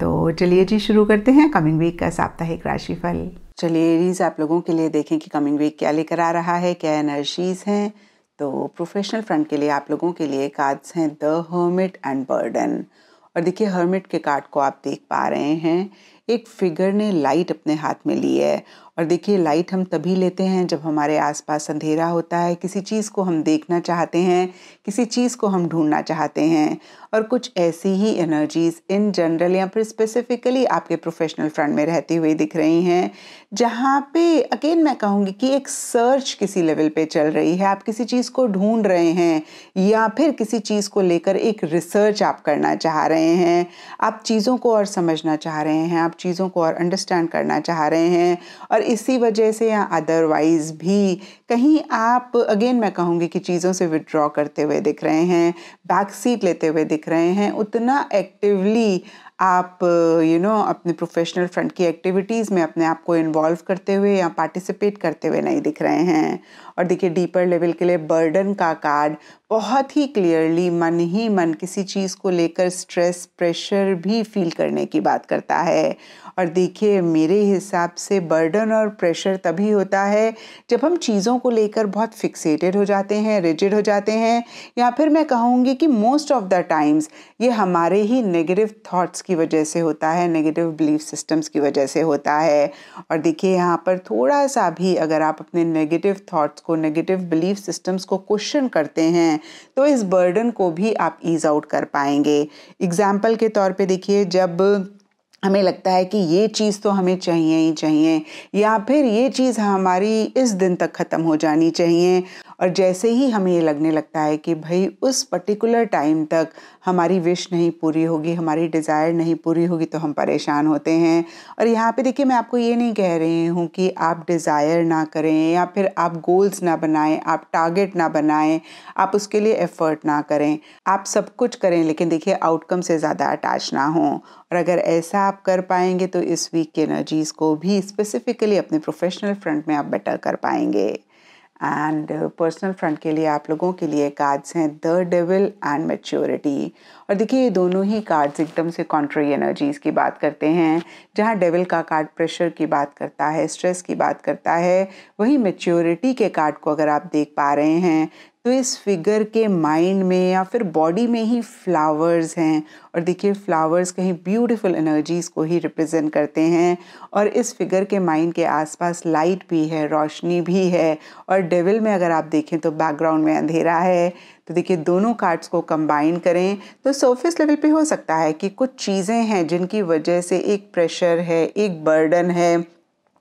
तो चलिए जी शुरू करते हैं कमिंग वीक का साप्ताहिक राशिफल चलिए रीज आप लोगों के लिए देखें कि कमिंग वीक क्या लेकर आ रहा है क्या एनर्जीज हैं तो प्रोफेशनल फ्रंट के लिए आप लोगों के लिए कार्ड्स हैं द हर्मिट एंड बर्डन और देखिए हर्मिट के कार्ड को आप देख पा रहे हैं एक फिगर ने लाइट अपने हाथ में ली है और देखिए लाइट हम तभी लेते हैं जब हमारे आसपास अंधेरा होता है किसी चीज़ को हम देखना चाहते हैं किसी चीज़ को हम ढूंढना चाहते हैं और कुछ ऐसी ही एनर्जीज़ इन जनरल या फिर स्पेसिफिकली आपके प्रोफेशनल फ्रंट में रहती हुई दिख रही हैं जहाँ पे अगेन मैं कहूँगी कि एक सर्च किसी लेवल पे चल रही है आप किसी चीज़ को ढूंढ रहे हैं या फिर किसी चीज़ को लेकर एक रिसर्च आप करना चाह रहे हैं आप चीज़ों को और समझना चाह रहे हैं आप चीज़ों को और अंडरस्टैंड करना चाह रहे हैं और इसी वजह से या अदरवाइज़ भी कहीं आप अगेन मैं कहूँगी कि चीज़ों से विड्रॉ करते हुए दिख रहे हैं बैक सीट लेते हुए दिख रहे हैं उतना एक्टिवली आप यू you नो know, अपने प्रोफेशनल फ्रंट की एक्टिविटीज़ में अपने आप को इन्वॉल्व करते हुए या पार्टिसिपेट करते हुए नहीं दिख रहे हैं और देखिए डीपर लेवल के लिए बर्डन का कार्ड बहुत ही क्लियरली मन ही मन किसी चीज़ को लेकर स्ट्रेस प्रेशर भी फील करने की बात करता है और देखिए मेरे हिसाब से बर्डन और प्रेशर तभी होता है जब हम चीज़ों को लेकर बहुत फिक्सेटेड हो जाते हैं रिजिड हो जाते हैं या फिर मैं कहूँगी कि मोस्ट ऑफ द टाइम्स ये हमारे ही नेगेटिव थॉट्स की वजह से होता है नेगेटिव बिलीफ सिस्टम्स की वजह से होता है और देखिए यहाँ पर थोड़ा सा भी अगर आप अपने नेगेटिव थाट्स को नेगेटिव बिलीफ सिस्टम्स को क्वेश्चन करते हैं हैं तो इस बर्डन को भी आप ईज़ आउट कर पाएंगे एग्ज़ाम्पल के तौर पर देखिए जब हमें लगता है कि ये चीज़ तो हमें चाहिए ही चाहिए या फिर ये चीज़ हमारी इस दिन तक ख़त्म हो जानी चाहिए और जैसे ही हमें ये लगने लगता है कि भाई उस पर्टिकुलर टाइम तक हमारी विश नहीं पूरी होगी हमारी डिज़ायर नहीं पूरी होगी तो हम परेशान होते हैं और यहाँ पे देखिए मैं आपको ये नहीं कह रही हूँ कि आप डिज़ायर ना करें या फिर आप गोल्स ना बनाएं आप टारगेट ना बनाएं आप उसके लिए एफ़र्ट ना करें आप सब कुछ करें लेकिन देखिए आउटकम से ज़्यादा अटैच ना हों और अगर ऐसा आप कर पाएंगे तो इस वीक की एनर्जीज़ को भी स्पेसिफिकली अपने प्रोफेशनल फ्रंट में आप बेटर कर पाएंगे एंड पर्सनल फ्रंट के लिए आप लोगों के लिए कार्ड्स हैं द डेविल एंड मेच्योरिटी और देखिए ये दोनों ही कार्ड्स एकदम से कॉन्ट्री एनर्जीज़ की बात करते हैं जहाँ डेविल का कार्ड प्रेशर की बात करता है स्ट्रेस की बात करता है वहीं मेच्योरिटी के कार्ड को अगर आप देख पा रहे हैं तो इस फिगर के माइंड में या फिर बॉडी में ही फ्लावर्स हैं और देखिए फ्लावर्स कहीं ब्यूटीफुल एनर्जीज़ को ही रिप्रेजेंट करते हैं और इस फिगर के माइंड के आसपास लाइट भी है रोशनी भी है और डेविल में अगर आप देखें तो बैकग्राउंड में अंधेरा है तो देखिए दोनों कार्ड्स को कंबाइन करें तो सरफेस लेवल पे हो सकता है कि कुछ चीज़ें हैं जिनकी वजह से एक प्रेशर है एक बर्डन है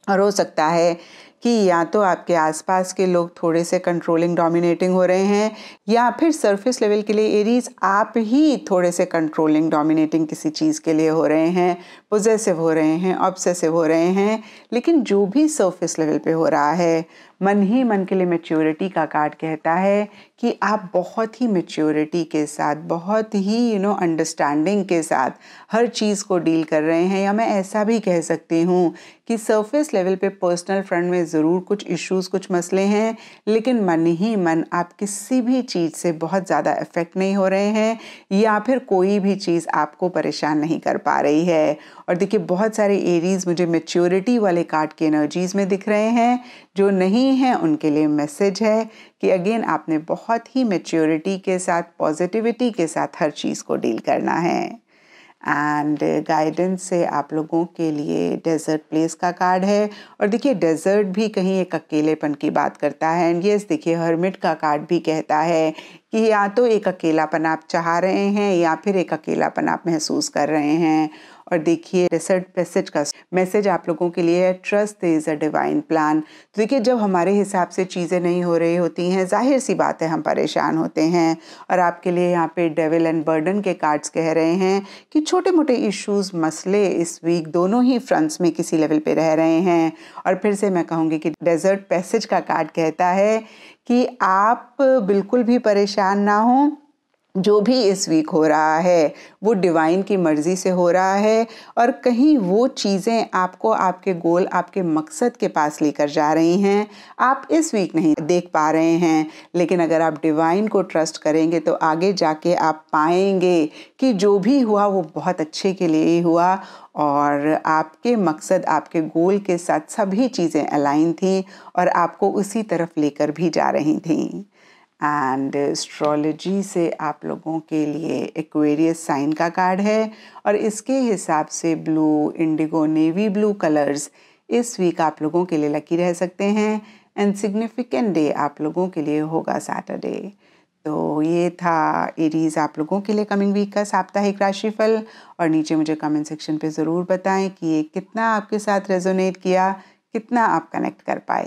और हो सकता है कि या तो आपके आसपास के लोग थोड़े से कंट्रोलिंग डोमिनेटिंग हो रहे हैं या फिर सरफेस लेवल के लिए एरीज आप ही थोड़े से कंट्रोलिंग डोमिनेटिंग किसी चीज़ के लिए हो रहे हैं पोजेसिव हो रहे हैं ऑब्सेसिव हो रहे हैं लेकिन जो भी सरफेस लेवल पे हो रहा है मन ही मन के लिए मेच्योरिटी का कार्ड कहता है कि आप बहुत ही मेच्योरिटी के साथ बहुत ही यू नो अंडरस्टैंडिंग के साथ हर चीज़ को डील कर रहे हैं या मैं ऐसा भी कह सकती हूँ कि सरफेस लेवल पे पर्सनल फ्रंट में ज़रूर कुछ इश्यूज कुछ मसले हैं लेकिन मन ही मन आप किसी भी चीज़ से बहुत ज़्यादा इफ़ेक्ट नहीं हो रहे हैं या फिर कोई भी चीज़ आपको परेशान नहीं कर पा रही है और देखिए बहुत सारे एरीज़ मुझे मेच्योरिटी वाले कार्ड की एनर्जीज़ में दिख रहे हैं जो नहीं नहीं हैं उनके लिए मैसेज है कि अगेन आपने बहुत ही मेच्योरिटी के साथ पॉजिटिविटी के साथ हर चीज़ को डील करना है एंड गाइडेंस से आप लोगों के लिए डेजर्ट प्लेस का कार्ड है और देखिए डेजर्ट भी कहीं एक अकेलेपन की बात करता है एंड यस देखिए हर्मिट का कार्ड भी कहता है कि या तो एक अकेलापन आप चाह रहे हैं या फिर एक अकेलापन आप महसूस कर रहे हैं और देखिए रिसर्ट पैसेज का मैसेज आप लोगों के लिए है trust is a divine plan तो देखिए जब हमारे हिसाब से चीज़ें नहीं हो रही होती हैं जाहिर सी बात है हम परेशान होते हैं और आपके लिए यहाँ पे डेविल एंड बर्डन के कार्ड्स कह रहे हैं कि छोटे मोटे इश्यूज मसले इस वीक दोनों ही फ्रंट्स में किसी लेवल पर रह रहे हैं और फिर से मैं कहूँगी कि डेजर्ट पैसेज का कार्ड कहता है कि आप बिल्कुल भी परेशान ना हों जो भी इस वीक हो रहा है वो डिवाइन की मर्ज़ी से हो रहा है और कहीं वो चीज़ें आपको आपके गोल आपके मकसद के पास लेकर जा रही हैं आप इस वीक नहीं देख पा रहे हैं लेकिन अगर आप डिवाइन को ट्रस्ट करेंगे तो आगे जाके आप पाएंगे कि जो भी हुआ वो बहुत अच्छे के लिए ही हुआ और आपके मकसद आपके गोल के साथ सभी चीज़ें अलाइन थी और आपको उसी तरफ लेकर भी जा रही थी एंड एस्ट्रोलॉजी से आप लोगों के लिए एक्वेरियस साइन का कार्ड है और इसके हिसाब से blue indigo navy blue colours इस वीक आप लोगों के लिए लकी रह सकते हैं एंड सिग्निफिकेंट डे आप लोगों के लिए होगा सैटरडे तो ये था एरीज आप लोगों के लिए कमिंग वीक का साप्ताहिक राशिफल और नीचे मुझे कमेंट सेक्शन पे ज़रूर बताएं कि ये कितना आपके साथ रेजोनेट किया कितना आप कनेक्ट कर पाए